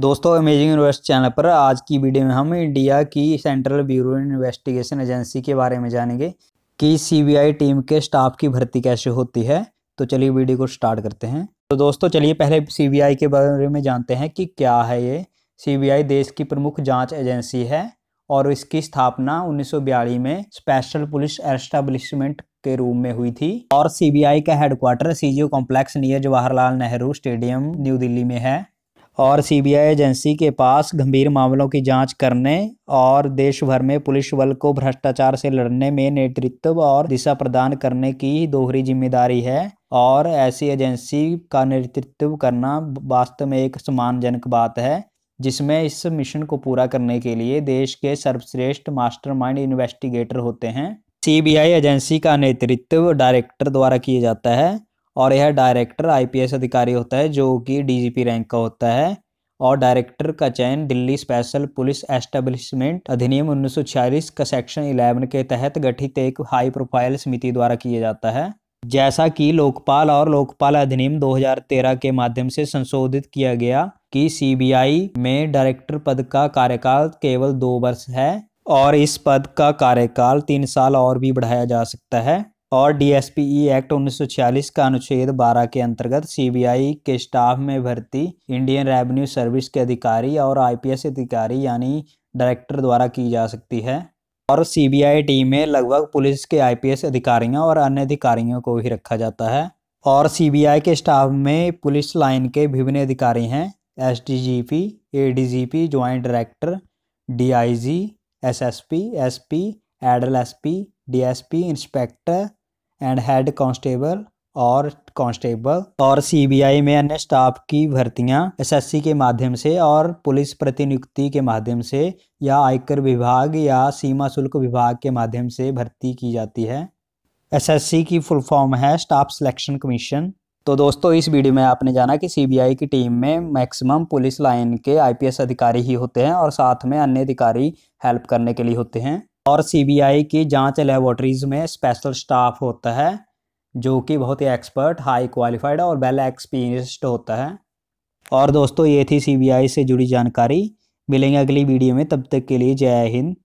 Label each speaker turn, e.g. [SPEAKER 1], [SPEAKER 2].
[SPEAKER 1] दोस्तों amazing universe channel पर आज की वीडियो में हम इंडिया की सेंट्रल ब्यूरो इन्वेस्टिगेशन एजेंसी के बारे में जानेंगे कि सीबीआई टीम के स्टाफ की भर्ती कैसे होती है तो चलिए वीडियो को स्टार्ट करते हैं तो दोस्तों चलिए पहले सीबीआई के बारे में जानते हैं कि क्या है ये सी देश की प्रमुख जाँच एजेंसी है और इसकी स्थापना उन्नीस में स्पेशल पुलिस एस्टेब्लिशमेंट के रूम में हुई थी और सीबीआई का headquarter CGO complex near Jawaharlal Nehru stadium new Delhi में है और सीबीआई एजेंसी के पास गंभीर मामलों की जांच करने और देश भर में पुलिस बल को भ्रष्टाचार से लड़ने में नेतृत्व और दिशा प्रदान करने की दोहरी जिम्मेदारी है और ऐसी एजेंसी का नेतृत्व करना वास्तव में एक सम्मानजनक बात है जिसमें इस मिशन को पूरा करने के लिए देश के सर्वश्रेष्ठ मास्टरमाइंड इन्वेस्टिगेटर होते हैं सीबीआई एजेंसी का नेतृत्व डायरेक्टर द्वारा किया जाता है और यह डायरेक्टर आईपीएस अधिकारी होता है जो कि डीजीपी रैंक का होता है और डायरेक्टर का चयन दिल्ली स्पेशल पुलिस एस्टेब्लिशमेंट अधिनियम उन्नीस का सेक्शन 11 के तहत गठित एक हाई प्रोफाइल समिति द्वारा किया जाता है जैसा कि लोकपाल और लोकपाल अधिनियम 2013 के माध्यम से संशोधित किया गया कि सीबीआई में डायरेक्टर पद का कार्यकाल केवल दो वर्ष है और इस पद का कार्यकाल तीन साल और भी बढ़ाया जा सकता है और डीएसपीई एक्ट 1946 का अनुच्छेद 12 के अंतर्गत सीबीआई के स्टाफ में भर्ती इंडियन रेवेन्यू सर्विस के अधिकारी और आईपीएस अधिकारी यानी डायरेक्टर द्वारा की जा सकती है और सीबीआई टीम में लगभग पुलिस के आईपीएस अधिकारियों और अन्य अधिकारियों को ही रखा जाता है और सीबीआई के स्टाफ में पुलिस लाइन के विभिन्न अधिकारी हैं एस ADGP joint director DIG SSP SP एडल SP DSP inspector and head constable और कांस्टेबल और सीबीआई में अन्य स्टाफ की भर्तियां एसएससी के माध्यम से और पुलिस प्रतिनियुक्ति के माध्यम से या आयकर विभाग या सीमा शुल्क विभाग के माध्यम से भर्ती की जाती है एसएससी की फुल फॉर्म है स्टाफ सिलेक्शन कमीशन तो दोस्तों इस वीडियो में आपने जाना कि सीबीआई की टीम में मैक्सिमम पुलिस लाइन के आईपीएस अधिकारी ही होते हैं और साथ में अन्य अधिकारी हेल्प करने के लिए होते हैं और सीबीआई की जांच लेबोरेटरीज में स्पेशल स्टाफ होता है जो कि बहुत ही एक्सपर्ट हाई क्वालिफाइड और वेल एक्सपीरियंस्ड होता है और दोस्तों ये थी सीबीआई से जुड़ी जानकारी मिलेंगे अगली वीडियो में तब तक के लिए जय हिंद